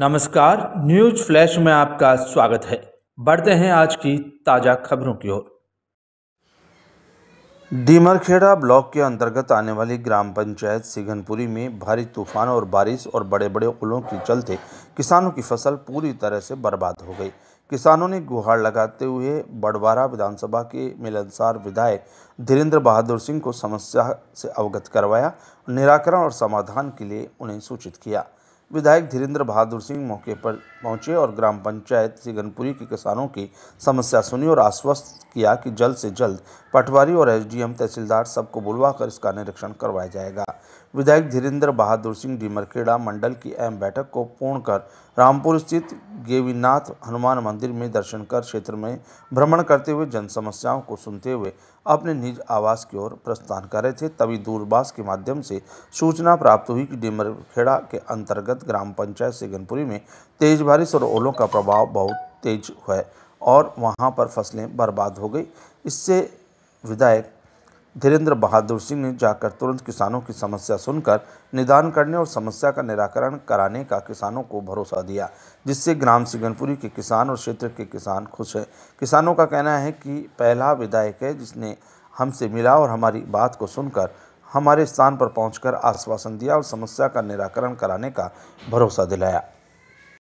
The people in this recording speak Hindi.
नमस्कार न्यूज फ्लैश में आपका स्वागत है बढ़ते हैं आज की ताज़ा खबरों की ओर डीमरखेड़ा ब्लॉक के अंतर्गत आने वाली ग्राम पंचायत सिघनपुरी में भारी तूफान और बारिश और बड़े बड़े उलों के चलते किसानों की फसल पूरी तरह से बर्बाद हो गई किसानों ने गुहार लगाते हुए बड़वारा विधानसभा के मिलनसार विधायक धीरेन्द्र बहादुर सिंह को समस्या से अवगत करवाया निराकरण और समाधान के लिए उन्हें सूचित किया विधायक धीरेन्द्र बहादुर सिंह मौके पर पहुंचे और ग्राम पंचायत सिगनपुरी के किसानों की समस्या सुनी और आश्वस्त किया कि जल्द से जल्द पटवारी और एसडीएम तहसीलदार सबको बुलवाकर इसका निरीक्षण करवाया जाएगा विधायक धीरेन्द्र बहादुर सिंह डीमरखेड़ा मंडल की अहम बैठक को पूर्ण कर रामपुर स्थित गेवीनाथ हनुमान मंदिर में दर्शन कर क्षेत्र में भ्रमण करते हुए जन समस्याओं को सुनते हुए अपने निज आवास की ओर प्रस्थान कर रहे थे तभी दूरभाष के माध्यम से सूचना प्राप्त हुई कि डिमरखेड़ा के अंतर्गत ग्राम पंचायत सिगनपुरी में तेज बारिश और ओलों का प्रभाव बहुत तेज है और वहाँ पर फसलें बर्बाद हो गई इससे विधायक धीरेन्द्र बहादुर सिंह ने जाकर तुरंत किसानों की समस्या सुनकर निदान करने और समस्या का निराकरण कराने का किसानों को भरोसा दिया जिससे ग्राम सिगनपुरी के किसान और क्षेत्र के किसान खुश हैं किसानों का कहना है कि पहला विधायक है जिसने हमसे मिला और हमारी बात को सुनकर हमारे स्थान पर पहुंचकर आश्वासन दिया और समस्या का निराकरण कराने का भरोसा दिलाया